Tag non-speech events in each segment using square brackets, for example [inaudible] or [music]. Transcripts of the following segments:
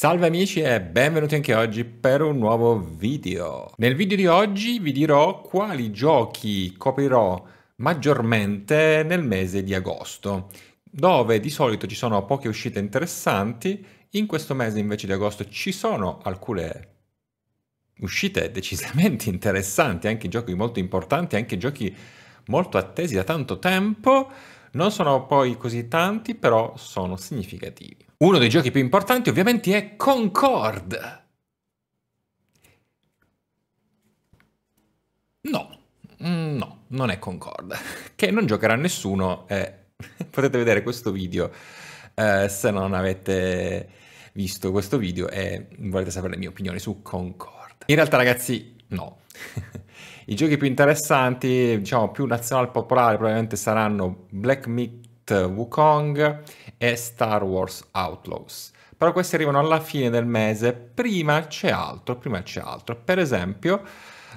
Salve amici e benvenuti anche oggi per un nuovo video. Nel video di oggi vi dirò quali giochi coprirò maggiormente nel mese di agosto, dove di solito ci sono poche uscite interessanti, in questo mese invece di agosto ci sono alcune uscite decisamente [laughs] interessanti, anche giochi molto importanti, anche giochi molto attesi da tanto tempo. Non sono poi così tanti, però sono significativi. Uno dei giochi più importanti ovviamente è Concord. No, mm, no, non è Concord. [laughs] Che non giocherà nessuno. Eh, [laughs] potete vedere questo video eh, se non avete visto questo video e volete sapere le mie opinioni su Concord. In realtà ragazzi, no. [laughs] I giochi più interessanti, diciamo più nazional popolari, probabilmente saranno Black, Mi Wukong e Star Wars Outlaws. Però questi arrivano alla fine del mese, prima c'è altro, prima c'è altro. Per esempio,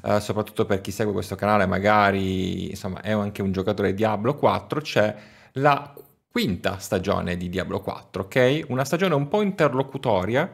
eh, soprattutto per chi segue questo canale, magari insomma, è anche un giocatore di Diablo 4, c'è la quinta stagione di Diablo 4, ok? Una stagione un po' interlocutoria,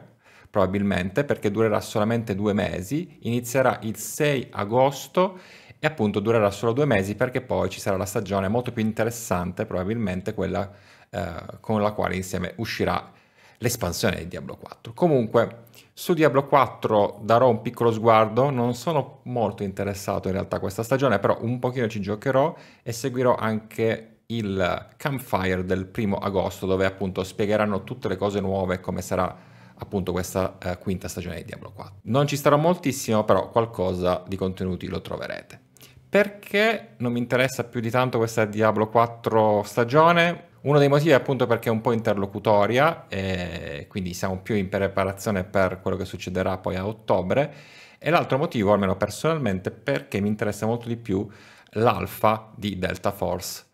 probabilmente, perché durerà solamente due mesi, inizierà il 6 agosto e appunto durerà solo due mesi perché poi ci sarà la stagione molto più interessante, probabilmente quella eh, con la quale insieme uscirà l'espansione di Diablo 4. Comunque su Diablo 4 darò un piccolo sguardo, non sono molto interessato in realtà a questa stagione, però un pochino ci giocherò e seguirò anche il campfire del primo agosto dove appunto spiegheranno tutte le cose nuove come sarà appunto questa eh, quinta stagione di Diablo 4. Non ci starò moltissimo, però qualcosa di contenuti lo troverete. Perché non mi interessa più di tanto questa Diablo 4 stagione? Uno dei motivi è appunto perché è un po' interlocutoria, e quindi siamo più in preparazione per quello che succederà poi a ottobre. E l'altro motivo, almeno personalmente, perché mi interessa molto di più l'alfa di Delta Force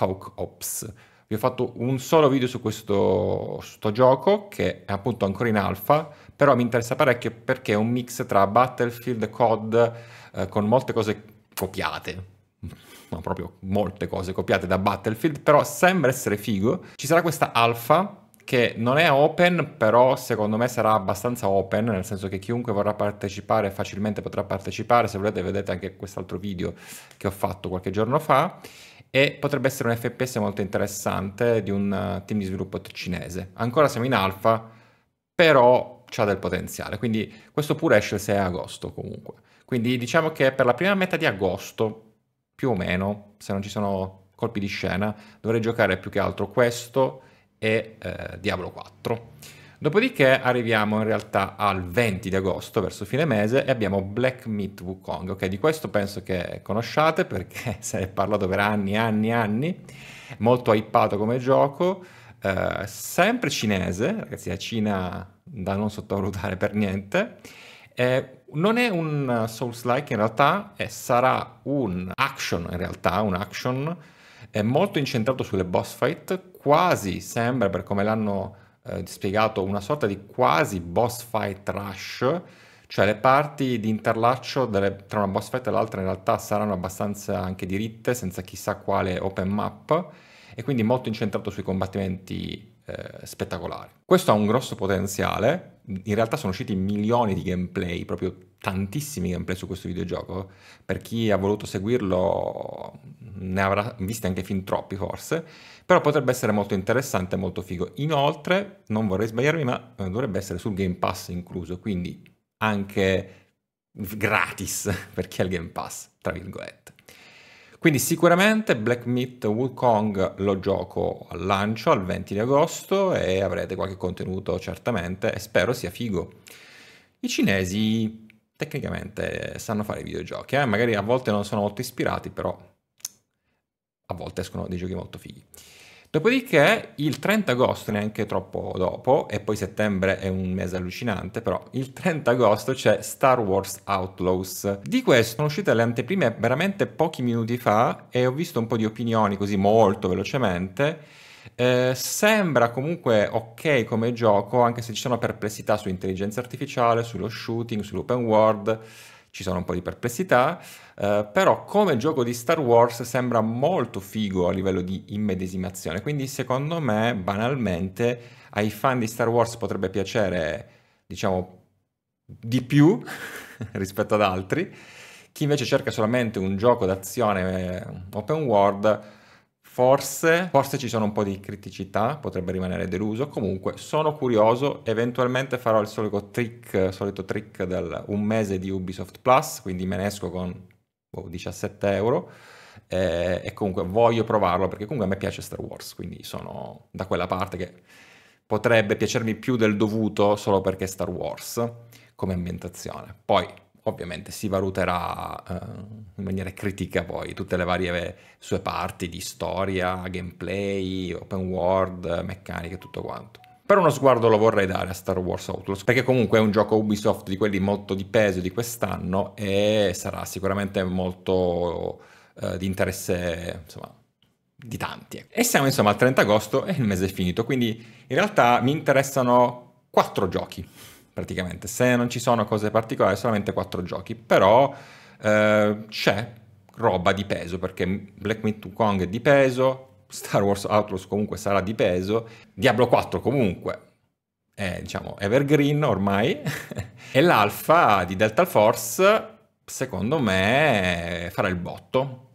Hawk Ops. Vi ho fatto un solo video su questo, su gioco che è appunto ancora in alfa, però mi interessa parecchio perché è un mix tra Battlefield, COD, eh, con molte cose copiate ma proprio molte cose copiate da Battlefield, però sembra essere figo. Ci sarà questa alfa che non è open, però secondo me sarà abbastanza open, nel senso che chiunque vorrà partecipare facilmente potrà partecipare, se volete vedete anche quest'altro video che ho fatto qualche giorno fa, e potrebbe essere un FPS molto interessante di un eh, team di sviluppo cinese. Ancora siamo in alfa, però c'ha del potenziale, quindi questo pure esce il 6 agosto comunque. Quindi diciamo che per la prima metà di agosto, più o meno, se non ci sono colpi di scena, dovrei giocare più che altro questo e eh, Diablo 4. Dopodiché arriviamo in realtà al 20 di agosto, verso fine mese, e abbiamo Black Meat Wukong. Ok, di questo penso che conosciate perché [laughs] se ne è parlato per anni, anni, anni. Molto hypato come gioco, eh, sempre cinese, ragazzi, la Cina da non sottovalutare per niente. Eh, non è un eh, Souls-like in realtà, eh, sarà un action in realtà, un action è molto incentrato sulle boss fight, quasi sembra per come l'hanno eh, spiegato una sorta di quasi boss fight rush, cioè le parti di interlaccio delle, tra una boss fight e l'altra in realtà saranno abbastanza anche diritte, senza chissà quale open map, e quindi molto incentrato sui combattimenti eh, spettacolare. Questo ha un grosso potenziale, in realtà sono usciti milioni di gameplay, proprio tantissimi gameplay su questo videogioco, per chi ha voluto seguirlo ne avrà visti anche fin troppi forse, però potrebbe essere molto interessante e molto figo. Inoltre, non vorrei sbagliarmi, ma eh, dovrebbe essere sul Game Pass incluso, quindi anche gratis per chi ha il Game Pass, tra virgolette. Quindi sicuramente Black Myth Wukong lo gioco al lancio al 20 di agosto e avrete qualche contenuto certamente e spero sia figo. I cinesi tecnicamente sanno fare videogiochi, eh? magari a volte non sono molto ispirati, però a volte escono dei giochi molto fighi. Dopodiché il 30 agosto, neanche troppo dopo, e poi settembre è un mese allucinante, però il 30 agosto c'è Star Wars Outlaws. Di questo sono uscite le anteprime veramente pochi minuti fa e ho visto un po' di opinioni così molto velocemente. Eh, sembra comunque ok come gioco, anche se ci sono perplessità su intelligenza artificiale, sullo shooting, sull'open world ci sono un po' di perplessità, eh, però come gioco di Star Wars sembra molto figo a livello di immedesimazione, quindi secondo me banalmente ai fan di Star Wars potrebbe piacere, diciamo, di più [laughs] rispetto ad altri. Chi invece cerca solamente un gioco d'azione eh, open world Forse, forse, ci sono un po' di criticità, potrebbe rimanere deluso. Comunque sono curioso, eventualmente farò il solito trick, solito trick del un mese di Ubisoft Plus, quindi me ne esco con boh, 17 euro. Eh, e comunque voglio provarlo perché comunque a me piace Star Wars, quindi sono da quella parte che potrebbe piacermi più del dovuto solo perché Star Wars come ambientazione. Poi ovviamente si valuterà eh, in maniera critica poi tutte le varie sue parti di storia, gameplay, open world, meccaniche e tutto quanto. Però uno sguardo lo vorrei dare a Star Wars Outlaws, perché comunque è un gioco Ubisoft di quelli molto di peso di quest'anno e sarà sicuramente molto eh, di interesse, insomma, di tanti. Ecco. E siamo insomma al 30 agosto e il mese è finito, quindi in realtà mi interessano quattro giochi praticamente. Se non ci sono cose particolari, solamente quattro giochi, però eh, c'è roba di peso, perché Black Myth Kong è di peso, Star Wars Outlaws comunque sarà di peso, Diablo 4 comunque è, diciamo, evergreen ormai, [laughs] e l'alfa di Delta Force, secondo me, farà il botto,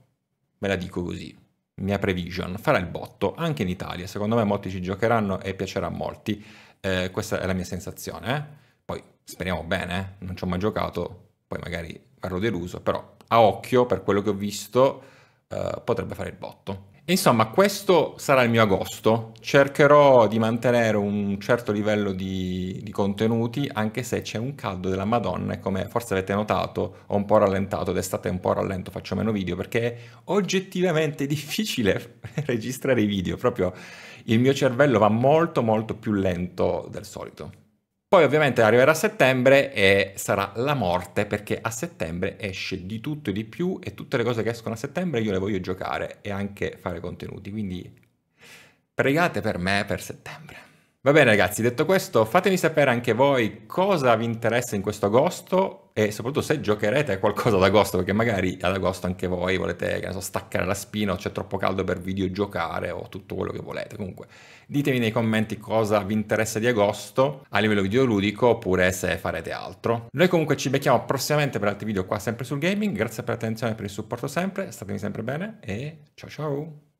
ve la dico così mia prevision, farà il botto anche in Italia. Secondo me molti ci giocheranno e piacerà a molti. Eh, questa è la mia sensazione. Eh? Poi speriamo bene, eh. non ci ho mai giocato, poi magari verrò deluso, però a occhio, per quello che ho visto, eh, potrebbe fare il botto. Insomma, questo sarà il mio agosto. Cercherò di mantenere un certo livello di, di contenuti, anche se c'è un caldo della Madonna e come forse avete notato ho un po' rallentato, d'estate un po' rallento, faccio meno video perché è oggettivamente [laughs] difficile registrare i video, proprio il mio cervello va molto molto più lento del solito. Poi ovviamente arriverà settembre e sarà la morte perché a settembre esce di tutto e di più e tutte le cose che escono a settembre io le voglio giocare e anche fare contenuti, quindi pregate per me per settembre. Va bene ragazzi, detto questo, fatemi sapere anche voi cosa vi interessa in questo agosto e soprattutto se giocherete a qualcosa ad agosto, perché magari ad agosto anche voi volete, che ne so, staccare la spina o c'è troppo caldo per videogiocare o tutto quello che volete. Comunque, ditemi nei commenti cosa vi interessa di agosto a livello videoludico oppure se farete altro. Noi comunque ci becchiamo prossimamente per altri video qua sempre sul gaming, grazie per l'attenzione e per il supporto sempre, statemi sempre bene e ciao ciao!